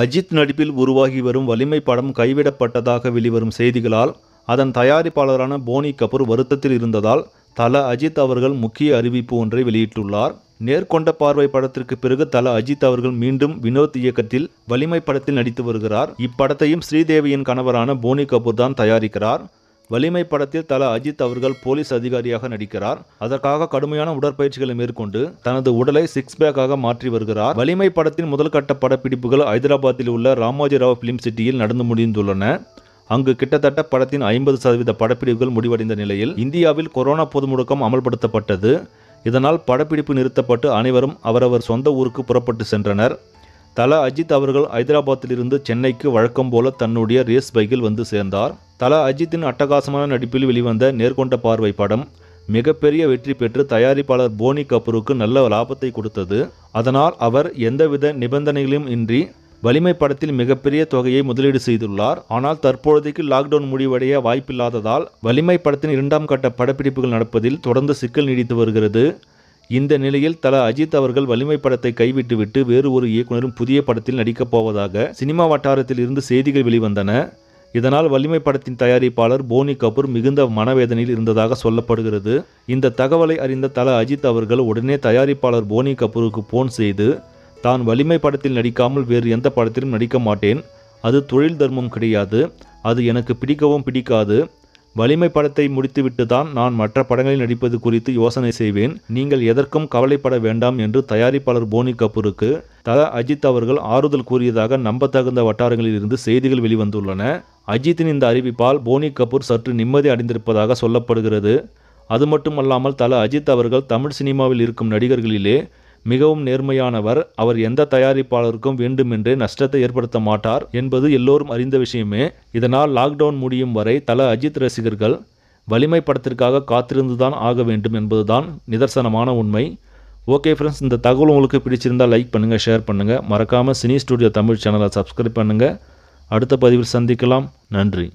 அஜித் நடிப்பில் உருவாகி வரும் வலிமை படம் கைவிடப்பட்டதாக வெளிவரும் செய்திகளால் அதன் தயாரிப்பாளரான போனி கபூர் வருத்தத்தில் இருந்ததால் தல அஜித் அவர்கள் முக்கிய அறிவிப்பு ஒன்றை வெளியிட்டுள்ளார் நேர்கொண்ட பார்வை படத்திற்கு பிறகு தல அஜித் அவர்கள் மீண்டும் வினோத் இயக்கத்தில் வலிமை படத்தில் நடித்து வருகிறார் இப்படத்தையும் ஸ்ரீதேவியின் கணவரான போனி கபூர் தான் தயாரிக்கிறார் வலிமை படத்தில் தல அஜித் அவர்கள் போலீஸ் அதிகாரியாக நடிக்கிறார் அதற்காக கடுமையான உடற்பயிற்சிகளை மேற்கொண்டு தனது உடலை சிக்ஸ் பேக்காக மாற்றி வருகிறார் வலிமை படத்தின் முதல் கட்ட படப்பிடிப்புகள் ஹைதராபாத்தில் உள்ள ராவ் பிலிம் சிட்டியில் நடந்து முடிந்துள்ளன அங்கு கிட்டத்தட்ட படத்தின் ஐம்பது சதவீத படப்பிடிப்புகள் முடிவடைந்த நிலையில் இந்தியாவில் கொரோனா பொது முடக்கம் அமல்படுத்தப்பட்டது இதனால் படப்பிடிப்பு நிறுத்தப்பட்டு அனைவரும் அவரவர் சொந்த ஊருக்கு புறப்பட்டு சென்றனர் தல அஜித் அவர்கள் ஹைதராபாத்திலிருந்து சென்னைக்கு வழக்கம் போல தன்னுடைய ரேஸ் பைக்கில் வந்து சேர்ந்தார் தலா அஜித்தின் அட்டகாசமான நடிப்பில் வெளிவந்த நேர்கொண்ட பார்வை படம் மிகப்பெரிய வெற்றி பெற்று தயாரிப்பாளர் போனி கபூருக்கு நல்ல லாபத்தை கொடுத்தது அதனால் அவர் எந்தவித நிபந்தனைகளையும் இன்றி வலிமை படத்தில் மிகப்பெரிய தொகையை முதலீடு செய்துள்ளார் ஆனால் தற்பொழுதைக்கு லாக்டவுன் முடிவடைய வாய்ப்பில்லாததால் வலிமை படத்தின் இரண்டாம் கட்ட படப்பிடிப்புகள் நடப்பதில் தொடர்ந்து சிக்கல் நீடித்து வருகிறது இந்த நிலையில் தல அஜித் அவர்கள் வலிமை படத்தை கைவிட்டுவிட்டு வேறு ஒரு இயக்குனரும் புதிய படத்தில் நடிக்கப் போவதாக சினிமா வட்டாரத்தில் இருந்து செய்திகள் வெளிவந்தன இதனால் வலிமை படத்தின் தயாரிப்பாளர் போனி கபூர் மிகுந்த மனவேதனையில் இருந்ததாக சொல்லப்படுகிறது இந்த தகவலை அறிந்த தல அஜித் அவர்கள் உடனே தயாரிப்பாளர் போனி கபூருக்கு போன் செய்து தான் வலிமை படத்தில் நடிக்காமல் வேறு எந்த படத்திலும் நடிக்க மாட்டேன் அது தொழில் தர்மம் கிடையாது அது எனக்கு பிடிக்கவும் பிடிக்காது வலிமை படத்தை முடித்துவிட்டு தான் நான் மற்ற படங்களில் நடிப்பது குறித்து யோசனை செய்வேன் நீங்கள் எதற்கும் கவலைப்பட வேண்டாம் என்று தயாரிப்பாளர் போனி கபூருக்கு தல அஜித் அவர்கள் ஆறுதல் கூறியதாக நம்பத்தகுந்த வட்டாரங்களில் இருந்து செய்திகள் வெளிவந்துள்ளன அஜித்தின் இந்த அறிவிப்பால் போனி கபூர் சற்று நிம்மதி அடைந்திருப்பதாக சொல்லப்படுகிறது அது மட்டுமல்லாமல் தல அஜித் அவர்கள் தமிழ் சினிமாவில் இருக்கும் நடிகர்களிலே மிகவும் நேர்மையானவர் அவர் எந்த தயாரிப்பாளருக்கும் வேண்டுமென்றே நஷ்டத்தை ஏற்படுத்த மாட்டார் என்பது எல்லோரும் அறிந்த விஷயமே இதனால் லாக்டவுன் முடியும் வரை தல அஜித் ரசிகர்கள் வலிமை படத்திற்காக காத்திருந்துதான் ஆக வேண்டும் என்பதுதான் நிதர்சனமான உண்மை ஓகே ஃப்ரெண்ட்ஸ் இந்த தகவல் உங்களுக்கு பிடிச்சிருந்தால் லைக் பண்ணுங்கள் ஷேர் பண்ணுங்கள் மறக்காமல் சினி ஸ்டூடியோ தமிழ் சேனலை சப்ஸ்கிரைப் பண்ணுங்கள் அடுத்த பதிவில் சந்திக்கலாம் நன்றி